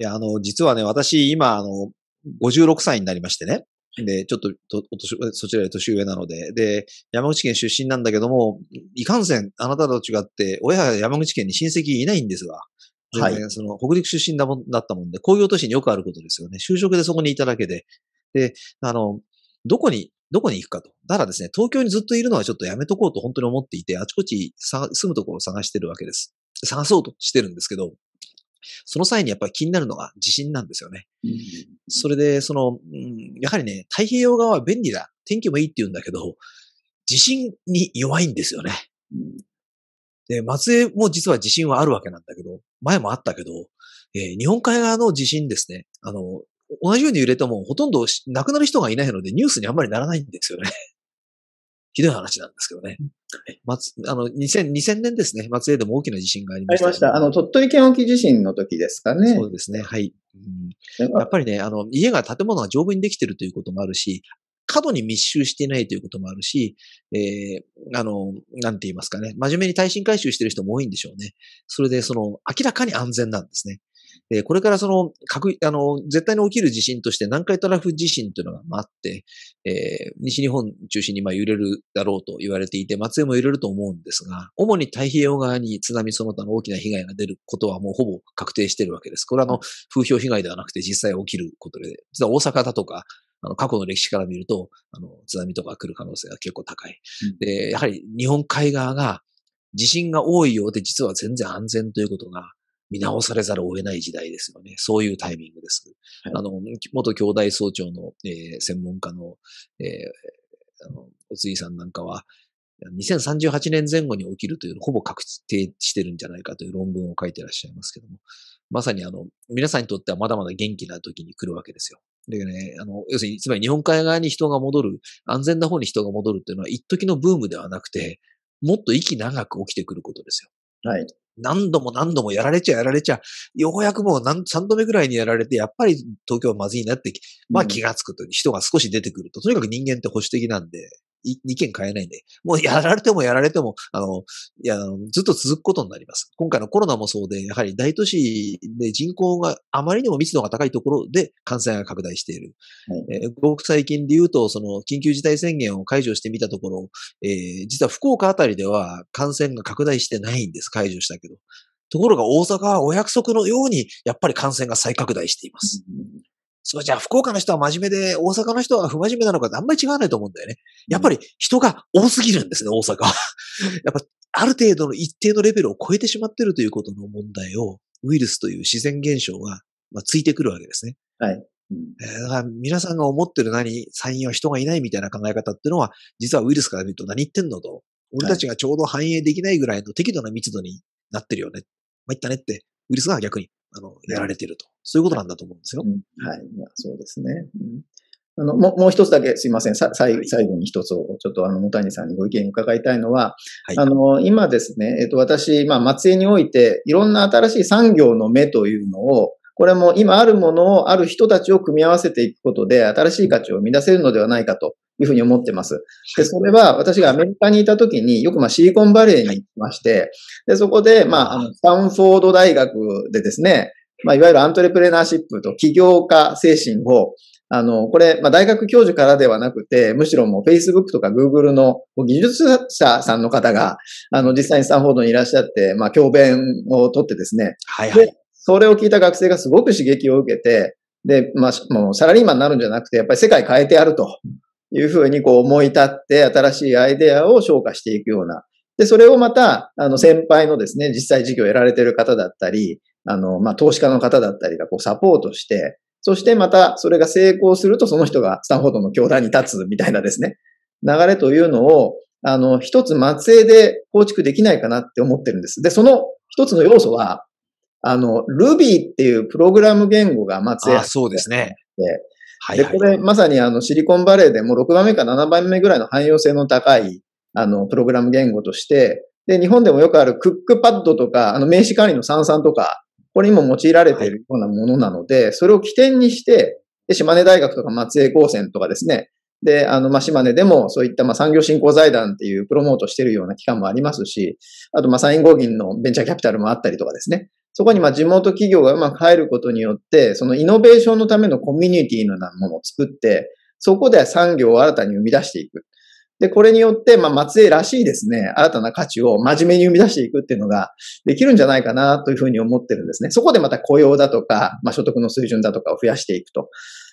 いや、あの、実はね、私、今、あの、56歳になりましてね。で、ちょっと、とそちらで年上なので、で、山口県出身なんだけども、いかんせん、あなたと違って、親が山口県に親戚いないんですが、はい。その、北陸出身だもだったもんで、工業都市によくあることですよね。就職でそこにいただけで。で、あの、どこに、どこに行くかと。だからですね、東京にずっといるのはちょっとやめとこうと本当に思っていて、あちこち住むところを探してるわけです。探そうとしてるんですけど、その際にやっぱり気になるのが地震なんですよね。それで、その、やはりね、太平洋側は便利だ。天気もいいって言うんだけど、地震に弱いんですよね。で、松江も実は地震はあるわけなんだけど、前もあったけど、えー、日本海側の地震ですね。あの、同じように揺れてもほとんど亡くなる人がいないのでニュースにあんまりならないんですよね。ひどい話なんですけどね。松、あの、2000、2000年ですね。松江でも大きな地震がありました、ね、ありました。あの、鳥取県沖地震の時ですかね。そうですね。はい。うん、やっぱりね、あの、家が、建物が丈夫にできてるということもあるし、過度に密集していないということもあるし、えー、あの、なんて言いますかね、真面目に耐震改修してる人も多いんでしょうね。それで、その、明らかに安全なんですね。えこれからその、核、あの、絶対に起きる地震として南海トラフ地震というのがあって、えー、西日本中心にまあ揺れるだろうと言われていて、松江も揺れると思うんですが、主に太平洋側に津波その他の大きな被害が出ることはもうほぼ確定しているわけです。これはあの、風評被害ではなくて実際起きることで、実は大阪だとか、あの、過去の歴史から見ると、あの、津波とか来る可能性が結構高い。で、やはり日本海側が地震が多いようで実は全然安全ということが、見直されざるを得ない時代ですよね。そういうタイミングです。はい、あの、元兄弟総長の、えー、専門家の、えー、おついさんなんかは、2038年前後に起きるというのをほぼ確定してるんじゃないかという論文を書いてらっしゃいますけども、まさにあの、皆さんにとってはまだまだ元気な時に来るわけですよ。でね、あの、要するに、つまり日本海側に人が戻る、安全な方に人が戻るっていうのは、一時のブームではなくて、もっと息長く起きてくることですよ。はい。何度も何度もやられちゃやられちゃ、ようやくもう何3度目ぐらいにやられて、やっぱり東京はまずいなって、まあ気がつくと、人が少し出てくると、とにかく人間って保守的なんで、意見変えないんで、もうやられてもやられても、あの、いや、ずっと続くことになります。今回のコロナもそうで、やはり大都市で人口があまりにも密度が高いところで感染が拡大している。えー、ごく最近で言うと、その緊急事態宣言を解除してみたところ、えー、実は福岡あたりでは感染が拡大してないんです。解除したけど。ところが大阪はお約束のように、やっぱり感染が再拡大しています。うんそうじゃあ福岡の人は真面目で、大阪の人は不真面目なのかってあんまり違わないと思うんだよね。やっぱり人が多すぎるんですね、大阪は。やっぱ、ある程度の一定のレベルを超えてしまってるということの問題を、ウイルスという自然現象が、まあ、ついてくるわけですね。はい。うん、だから皆さんが思ってる何、サインは人がいないみたいな考え方っていうのは、実はウイルスから見ると何言ってんのと、俺たちがちょうど反映できないぐらいの適度な密度になってるよね。まあ、いったねって、ウイルスが逆にあの、やられてると。そういうことなんだと思うんですよ。はい。はい。そうですね。うんあの、もう、もう一つだけすいません。さ、最後に一つを、ちょっとあの、野谷さんにご意見伺いたいのは、はい、あの、今ですね、えっと、私、まあ、松江において、いろんな新しい産業の目というのを、これも今あるものをある人たちを組み合わせていくことで、新しい価値を生み出せるのではないかというふうに思ってます。で、それは私がアメリカにいた時によくまあシリコンバレーに行きまして、で、そこで、まあ、スタンフォード大学でですね、まあ、いわゆるアントレプレナーシップと起業家精神を、あの、これ、まあ、大学教授からではなくて、むしろもう Facebook とか Google の技術者さんの方が、あの、実際にスタンフォードにいらっしゃって、まあ、教鞭をとってですね。はいはい。それを聞いた学生がすごく刺激を受けて、で、まあ、もうサラリーマンになるんじゃなくて、やっぱり世界変えてやるというふうにこう思い立って、新しいアイデアを消化していくような。で、それをまた、あの、先輩のですね、実際事業を得られている方だったり、あの、まあ、投資家の方だったりがこうサポートして、そしてまたそれが成功するとその人がスタンフォードの教団に立つみたいなですね、流れというのを、あの、一つ末裔で構築できないかなって思ってるんです。で、その一つの要素は、あの、Ruby っていうプログラム言語が松江あ、そうですね。で、これまさにあのシリコンバレーでも6番目か7番目ぐらいの汎用性の高いあのプログラム言語として、で、日本でもよくあるクックパッドとか、あの名刺管理の三々とか、これにも用いられているようなものなので、はい、それを起点にして、で島根大学とか松江高専とかですね、で、あの、ま島根でもそういったま産業振興財団っていうプロモートしてるような機関もありますし、あとまサイン合銀のベンチャーキャピタルもあったりとかですね。そこにまあ地元企業がうまく入ることによって、そのイノベーションのためのコミュニティのようなものを作って、そこで産業を新たに生み出していく。で、これによって、まあ、松江らしいですね、新たな価値を真面目に生み出していくっていうのができるんじゃないかなというふうに思ってるんですね。そこでまた雇用だとか、まあ、所得の水準だとかを増やしていくと。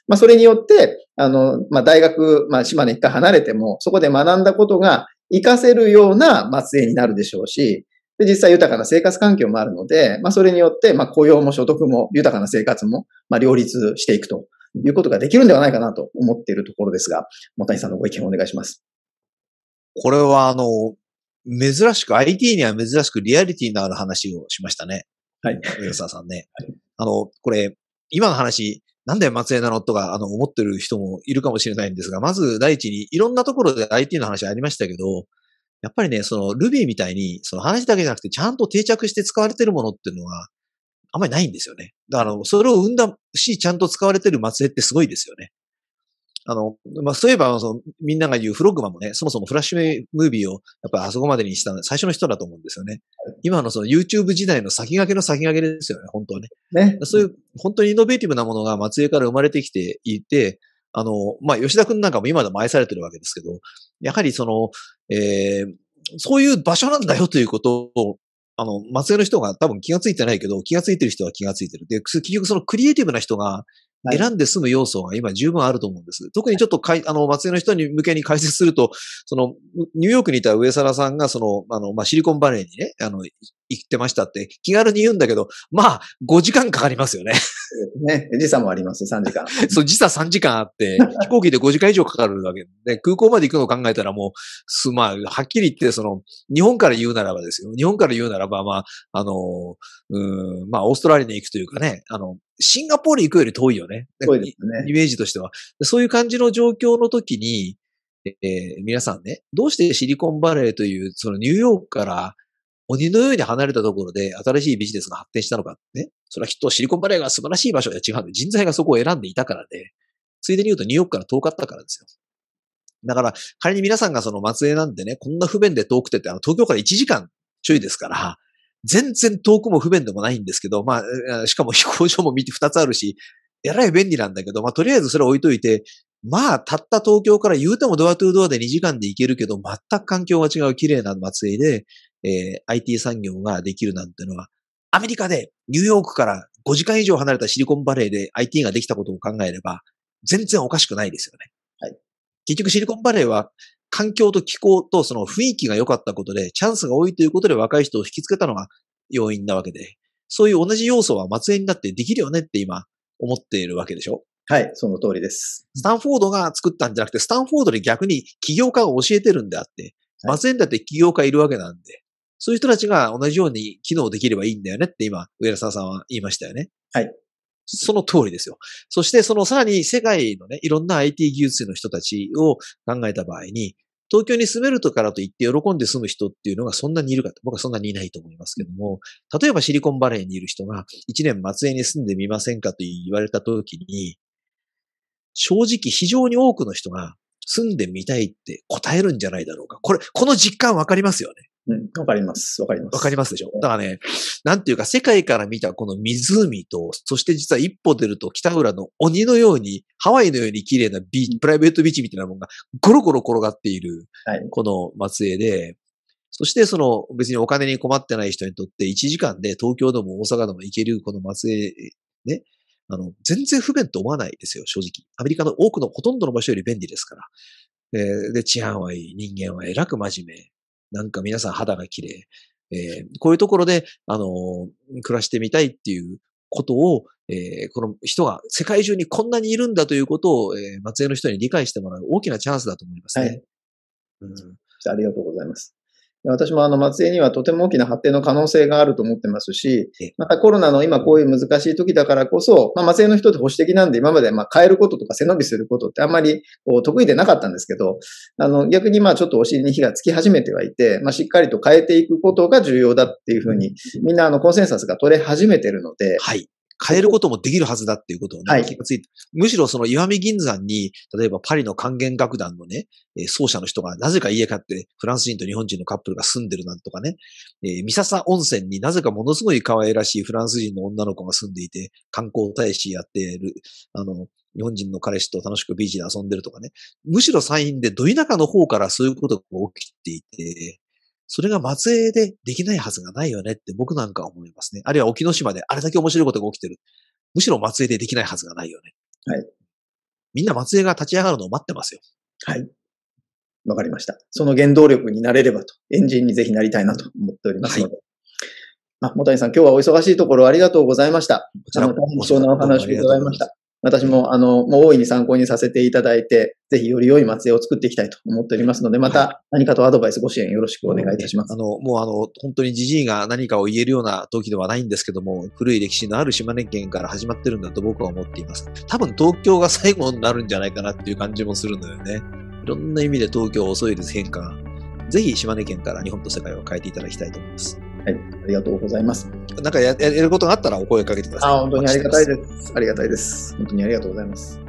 まあ、それによって、あの、まあ、大学、まあ、島根一回離れても、そこで学んだことが活かせるような松江になるでしょうし、で、実際豊かな生活環境もあるので、まあそれによって、まあ雇用も所得も豊かな生活も、まあ両立していくということができるんではないかなと思っているところですが、本谷さんのご意見をお願いします。これはあの、珍しく、IT には珍しくリアリティのある話をしましたね。はい。吉沢さんね。はい、あの、これ、今の話、なんで松江なのとか、あの、思ってる人もいるかもしれないんですが、まず第一に、いろんなところで IT の話ありましたけど、やっぱりね、その Ruby みたいに、その話だけじゃなくて、ちゃんと定着して使われてるものっていうのは、あんまりないんですよね。だから、それを生んだし、ちゃんと使われてる末裔ってすごいですよね。あの、まあ、そういえば、その、みんなが言うフロッグマンもね、そもそもフラッシュムービーを、やっぱあそこまでにした最初の人だと思うんですよね。今のその YouTube 時代の先駆けの先駆けですよね、本当はね。ね。そういう、本当にイノベーティブなものが末裔から生まれてきていて、あの、まあ、吉田くんなんかも今でも愛されてるわけですけど、やはりその、えー、そういう場所なんだよということを、あの、松江の人が多分気がついてないけど、気がついてる人は気がついてる。で、結局そのクリエイティブな人が選んで済む要素が今十分あると思うんです。特にちょっとかい、あの、松江の人に向けに解説すると、その、ニューヨークにいた上沢さんが、その、あの、まあ、シリコンバレーにね、あの、行ってましたって気軽に言うんだけど、まあ、5時間かかりますよね。ね、時差もあります、3時間。そう、時差3時間あって、飛行機で5時間以上かかるわけで、空港まで行くのを考えたらもう、す、まあ、はっきり言って、その、日本から言うならばですよ。日本から言うならば、まあ、あの、うん、まあ、オーストラリアに行くというかね、あの、シンガポール行くより遠いよね。遠いですね。イメージとしては。そういう感じの状況の時に、えー、皆さんね、どうしてシリコンバレーという、そのニューヨークから鬼のように離れたところで新しいビジネスが発展したのかね。それはきっとシリコンバレーが素晴らしい場所。や違うんで、人材がそこを選んでいたからで、ついでに言うとニューヨークから遠かったからですよ。だから、仮に皆さんがその松江なんでね、こんな不便で遠くてって、あの、東京から1時間ちょいですから、全然遠くも不便でもないんですけど、まあ、しかも飛行場も見て2つあるし、えらい便利なんだけど、まあ、とりあえずそれ置いといて、まあ、たった東京から言うてもドアトゥードアで2時間で行けるけど、全く環境が違う綺麗な松江で、えー、IT 産業ができるなんてのは、アメリカでニューヨークから5時間以上離れたシリコンバレーで IT ができたことを考えれば、全然おかしくないですよね。はい。結局シリコンバレーは環境と気候とその雰囲気が良かったことで、チャンスが多いということで若い人を引きつけたのが要因なわけで、そういう同じ要素は末裔になってできるよねって今思っているわけでしょはい、その通りです。スタンフォードが作ったんじゃなくて、スタンフォードに逆に起業家を教えてるんであって、末裔だって起業家いるわけなんで、そういう人たちが同じように機能できればいいんだよねって今、上田沢さんは言いましたよね。はい。その通りですよ。そして、そのさらに世界のね、いろんな IT 技術の人たちを考えた場合に、東京に住めるとからといって喜んで住む人っていうのがそんなにいるかと、僕はそんなにいないと思いますけども、例えばシリコンバレーにいる人が1年末江に住んでみませんかと言われた時に、正直非常に多くの人が住んでみたいって答えるんじゃないだろうか。これ、この実感わかりますよね。うん、わかります。わかります。わかりますでしょだからね、なんていうか世界から見たこの湖と、そして実は一歩出ると北浦の鬼のように、ハワイのように綺麗なビーチ、プライベートビーチみたいなものがゴロゴロ転がっている、この松江で、はい、そしてその別にお金に困ってない人にとって1時間で東京でも大阪でも行けるこの松江、ね、あの、全然不便と思わないですよ、正直。アメリカの多くのほとんどの場所より便利ですから。で、で治安はいい、人間は偉く真面目。なんか皆さん肌が綺麗。えー、こういうところで、あのー、暮らしてみたいっていうことを、えー、この人が世界中にこんなにいるんだということを、えー、松江の人に理解してもらう大きなチャンスだと思いますね。はい、うん、ありがとうございます。私もあの松江にはとても大きな発展の可能性があると思ってますし、またコロナの今こういう難しい時だからこそ、まあ、松江の人って保守的なんで今までまあ変えることとか背伸びすることってあんまりこう得意でなかったんですけど、あの逆にまあちょっとお尻に火がつき始めてはいて、まあ、しっかりと変えていくことが重要だっていうふうに、みんなあのコンセンサスが取れ始めてるので、はい、変えることもできるはずだっていうことをね、はい、気がついて、むしろその岩見銀山に、例えばパリの還元楽団のね、えー、奏者の人がなぜか家買ってフランス人と日本人のカップルが住んでるなんとかね、えー、三笹温泉になぜかものすごい可愛らしいフランス人の女の子が住んでいて、観光大使やってる、あの、日本人の彼氏と楽しくビーチで遊んでるとかね。むしろサインで、土田舎の方からそういうことが起きていて、それが松江でできないはずがないよねって僕なんか思いますね。あるいは沖ノ島であれだけ面白いことが起きてる。むしろ松江でできないはずがないよね。はい。みんな松江が立ち上がるのを待ってますよ。はい。わかりました。その原動力になれればと、エンジンにぜひなりたいなと思っておりますので。はい、あ、もたにさん、今日はお忙しいところありがとうございました。こちらも貴重なお話を伺いました。私も、あの、もう大いに参考にさせていただいて、ぜひより良い松江を作っていきたいと思っておりますので、また何かとアドバイス、ご支援よろしくお願いいたします。あの、もうあの、本当にじじいが何かを言えるような時ではないんですけども、古い歴史のある島根県から始まってるんだと僕は思っています。多分東京が最後になるんじゃないかなっていう感じもするのよね。いろんな意味で東京遅いです、変化が。ぜひ島根県から日本と世界を変えていただきたいと思います。はい、ありがとうございます。なんかややれることがあったらお声かけてください。あ、本当にありがたいです。ありがたいです。本当にありがとうございます。